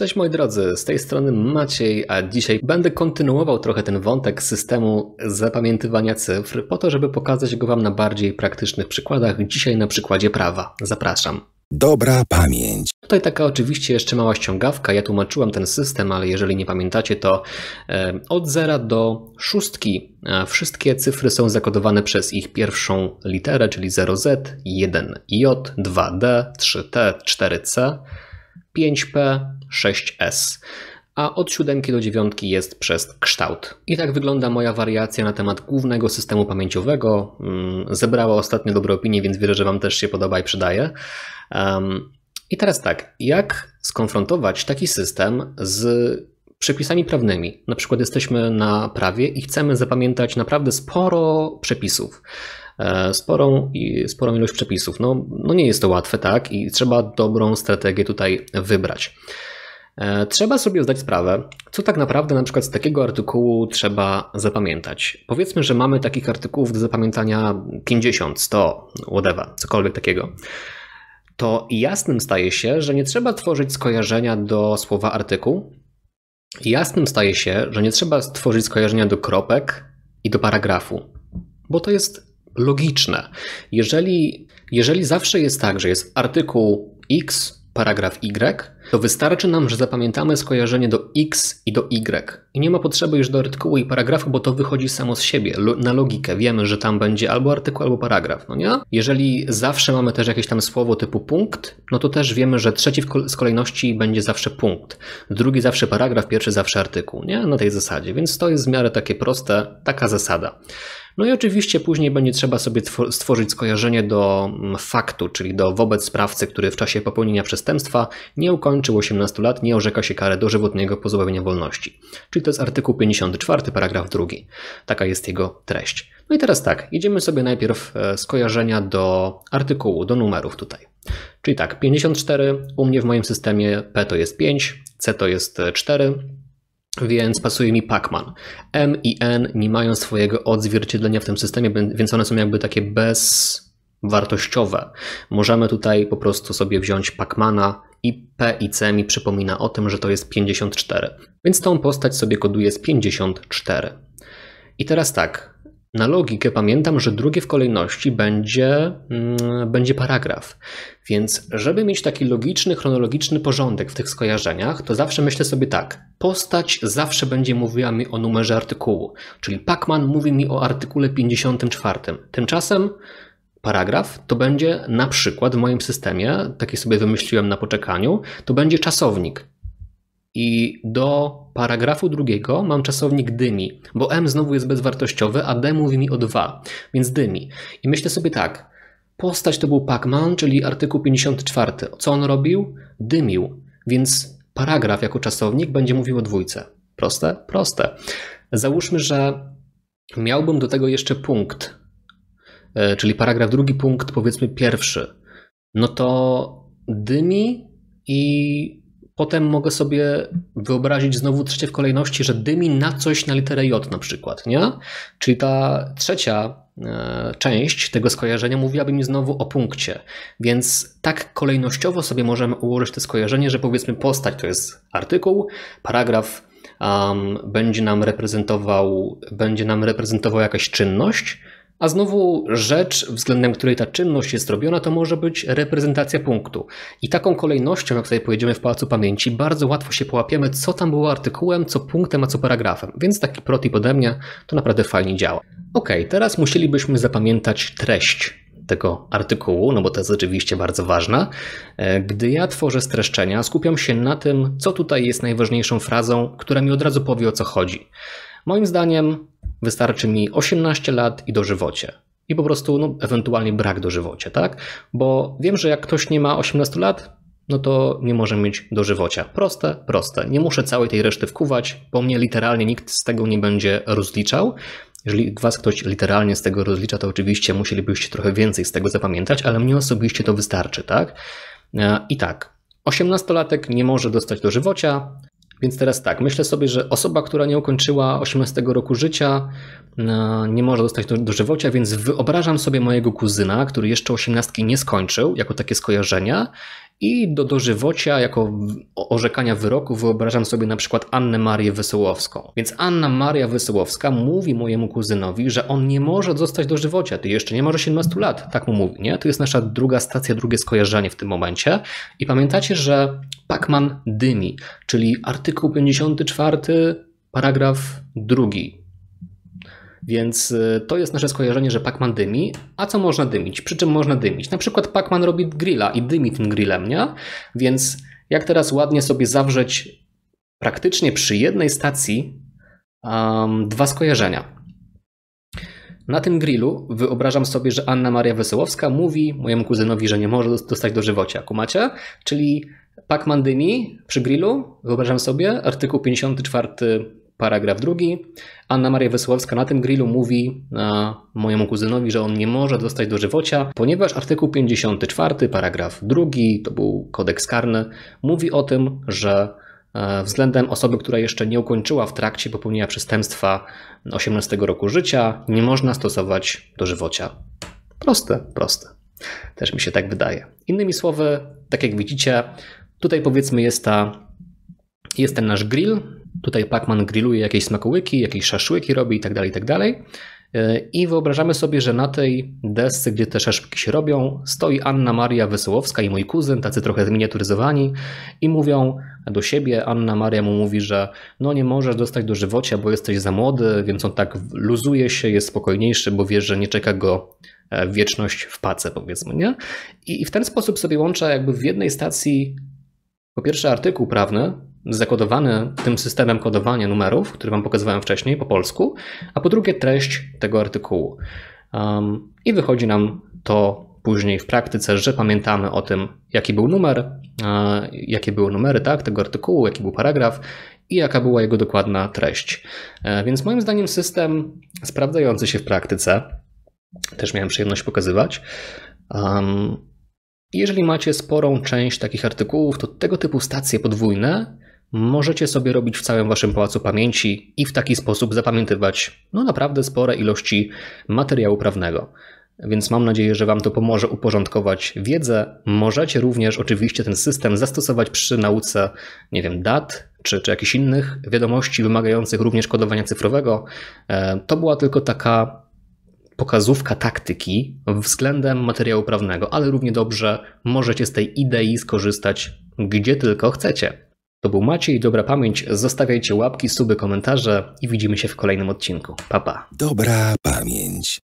Cześć moi drodzy, z tej strony Maciej, a dzisiaj będę kontynuował trochę ten wątek systemu zapamiętywania cyfr po to, żeby pokazać go Wam na bardziej praktycznych przykładach, dzisiaj na przykładzie prawa. Zapraszam. Dobra pamięć. Tutaj taka oczywiście jeszcze mała ściągawka. Ja tłumaczyłam ten system, ale jeżeli nie pamiętacie, to e, od 0 do 6 e, wszystkie cyfry są zakodowane przez ich pierwszą literę, czyli 0Z, 1J, 2D, 3T, 4C, 5P, 6S, a od siódemki do dziewiątki jest przez kształt. I tak wygląda moja wariacja na temat głównego systemu pamięciowego. Mm, zebrała ostatnio dobre opinie, więc wierzę, że Wam też się podoba i przydaje. I teraz tak, jak skonfrontować taki system z przepisami prawnymi? Na przykład jesteśmy na prawie i chcemy zapamiętać naprawdę sporo przepisów e, sporą, i sporą ilość przepisów. No, no nie jest to łatwe, tak? I trzeba dobrą strategię tutaj wybrać. E, trzeba sobie zdać sprawę, co tak naprawdę na przykład z takiego artykułu trzeba zapamiętać. Powiedzmy, że mamy takich artykułów do zapamiętania 50, 100, whatever, cokolwiek takiego. To jasnym staje się, że nie trzeba tworzyć skojarzenia do słowa artykuł. Jasnym staje się, że nie trzeba stworzyć skojarzenia do kropek i do paragrafu, bo to jest logiczne. Jeżeli, jeżeli zawsze jest tak, że jest artykuł X, paragraf Y, to wystarczy nam, że zapamiętamy skojarzenie do x i do y. I nie ma potrzeby już do artykułu i paragrafu, bo to wychodzi samo z siebie. Na logikę wiemy, że tam będzie albo artykuł, albo paragraf, no nie? Jeżeli zawsze mamy też jakieś tam słowo typu punkt, no to też wiemy, że trzeci z kolejności będzie zawsze punkt. Drugi zawsze paragraf, pierwszy zawsze artykuł, nie? Na tej zasadzie. Więc to jest w miarę takie proste, taka zasada. No i oczywiście później będzie trzeba sobie stworzyć skojarzenie do mm, faktu, czyli do wobec sprawcy, który w czasie popełnienia przestępstwa nie ukończył ukończył 18 lat, nie orzeka się karę dożywotniego pozbawienia wolności. Czyli to jest artykuł 54, paragraf 2. Taka jest jego treść. No i teraz tak, idziemy sobie najpierw skojarzenia e, do artykułu, do numerów tutaj. Czyli tak, 54, u mnie w moim systemie P to jest 5, C to jest 4, e, więc pasuje mi Pacman. M i N nie mają swojego odzwierciedlenia w tym systemie, więc one są jakby takie bez wartościowe. Możemy tutaj po prostu sobie wziąć Pacmana i P i C mi przypomina o tym, że to jest 54. Więc tą postać sobie koduję z 54. I teraz tak, na logikę pamiętam, że drugie w kolejności będzie, mm, będzie paragraf. Więc żeby mieć taki logiczny, chronologiczny porządek w tych skojarzeniach, to zawsze myślę sobie tak. Postać zawsze będzie mówiła mi o numerze artykułu. Czyli Pacman mówi mi o artykule 54. Tymczasem paragraf, to będzie na przykład w moim systemie, taki sobie wymyśliłem na poczekaniu, to będzie czasownik. I do paragrafu drugiego mam czasownik dymi, bo m znowu jest bezwartościowy, a d mówi mi o 2, więc dymi. I myślę sobie tak, postać to był Pacman, czyli artykuł 54. Co on robił? Dymił, więc paragraf jako czasownik będzie mówił o dwójce. Proste? Proste. Załóżmy, że miałbym do tego jeszcze punkt, E, czyli paragraf drugi, punkt powiedzmy pierwszy, no to dymi i potem mogę sobie wyobrazić znowu trzecie w kolejności, że dymi na coś na literę J na przykład, nie? Czyli ta trzecia e, część tego skojarzenia mówiłaby mi znowu o punkcie. Więc tak kolejnościowo sobie możemy ułożyć to skojarzenie, że powiedzmy postać to jest artykuł, paragraf um, będzie nam reprezentował, będzie nam reprezentował jakaś czynność, a znowu rzecz, względem której ta czynność jest robiona, to może być reprezentacja punktu. I taką kolejnością, jak tutaj pojedziemy w Pałacu Pamięci, bardzo łatwo się połapiemy, co tam było artykułem, co punktem, a co paragrafem. Więc taki protip ode mnie to naprawdę fajnie działa. Ok, teraz musielibyśmy zapamiętać treść tego artykułu, no bo to jest oczywiście bardzo ważna. E, gdy ja tworzę streszczenia, skupiam się na tym, co tutaj jest najważniejszą frazą, która mi od razu powie o co chodzi. Moim zdaniem wystarczy mi 18 lat i dożywocie. I po prostu no, ewentualnie brak dożywocie, tak? Bo wiem, że jak ktoś nie ma 18 lat, no to nie może mieć dożywocia. Proste, proste. Nie muszę całej tej reszty wkuwać, bo mnie literalnie nikt z tego nie będzie rozliczał. Jeżeli was ktoś literalnie z tego rozlicza, to oczywiście musielibyście trochę więcej z tego zapamiętać, ale mnie osobiście to wystarczy, tak? E, I tak, 18-latek nie może dostać dożywocia, więc teraz tak, myślę sobie, że osoba, która nie ukończyła 18 roku życia, e, nie może dostać do, dożywocia, więc wyobrażam sobie mojego kuzyna, który jeszcze 18 nie skończył, jako takie skojarzenia, i do dożywocia jako orzekania wyroku wyobrażam sobie na przykład Annę Marię Wysyłowską. Więc Anna Maria Wysyłowska mówi mojemu kuzynowi, że on nie może zostać dożywocia. Ty jeszcze nie masz 17 lat. Tak mu mówi, nie? To jest nasza druga stacja, drugie skojarzenie w tym momencie. I pamiętacie, że Pacman dymi, czyli artykuł 54, paragraf drugi. Więc y, to jest nasze skojarzenie, że Pacman dymi. A co można dymić? Przy czym można dymić? Na przykład Pacman robi grilla i dymi tym grillem, nie? Więc jak teraz ładnie sobie zawrzeć praktycznie przy jednej stacji um, dwa skojarzenia. Na tym grillu wyobrażam sobie, że Anna Maria Wesołowska mówi mojemu kuzynowi, że nie może dostać do żywocia. Kumacie? Czyli Pacman dymi przy grillu, wyobrażam sobie, artykuł 54 Paragraf drugi. Anna Maria Wesołowska na tym grillu mówi a, e, mojemu kuzynowi, że on nie może dostać dożywocia, ponieważ artykuł 54, paragraf drugi, to był kodeks karny, mówi o tym, że e, względem osoby, która jeszcze nie ukończyła w trakcie popełnienia przestępstwa 18 roku życia, nie można stosować dożywocia. Proste, proste. Też mi się tak wydaje. Innymi słowy, tak jak widzicie, tutaj powiedzmy jest ta jest ten nasz grill, Tutaj Pacman grilluje jakieś smakołyki, jakieś szaszłyki robi itd., tak itd. Tak e, I wyobrażamy sobie, że na tej desce, gdzie te szaszłyki się robią, stoi Anna Maria Wesołowska i mój kuzyn, tacy trochę zminiaturyzowani, i mówią do siebie. Anna Maria mu mówi, że no nie możesz dostać do żywocia, bo jesteś za młody, więc on tak luzuje się, jest spokojniejszy, bo wie, że nie czeka go e, wieczność w pace, powiedzmy, nie? I w ten sposób sobie łącza jakby w jednej stacji po pierwsze artykuł prawny, zakodowany tym systemem kodowania numerów, który Wam pokazywałem wcześniej po polsku, a po drugie treść tego artykułu. Um, I wychodzi nam to później w praktyce, że pamiętamy o tym, jaki był numer, e, jakie były numery tak, tego artykułu, jaki był paragraf i jaka była jego dokładna treść. E, więc moim zdaniem system sprawdzający się w praktyce, też miałem przyjemność pokazywać. jeżeli macie sporą część takich artykułów, to tego typu stacje podwójne możecie sobie robić w całym waszym pałacu pamięci i w taki sposób zapamiętywać no naprawdę spore ilości materiału prawnego. Więc mam nadzieję, że Wam to pomoże uporządkować wiedzę. Możecie również oczywiście ten system zastosować przy nauce, nie wiem, dat czy, czy jakichś innych wiadomości wymagających również kodowania cyfrowego. E, to była tylko taka pokazówka taktyki względem materiału prawnego, ale równie dobrze możecie z tej idei skorzystać gdzie tylko chcecie. To był Maciej, dobra pamięć, zostawiajcie łapki, suby, komentarze i widzimy się w kolejnym odcinku. Pa, pa. Dobra pamięć.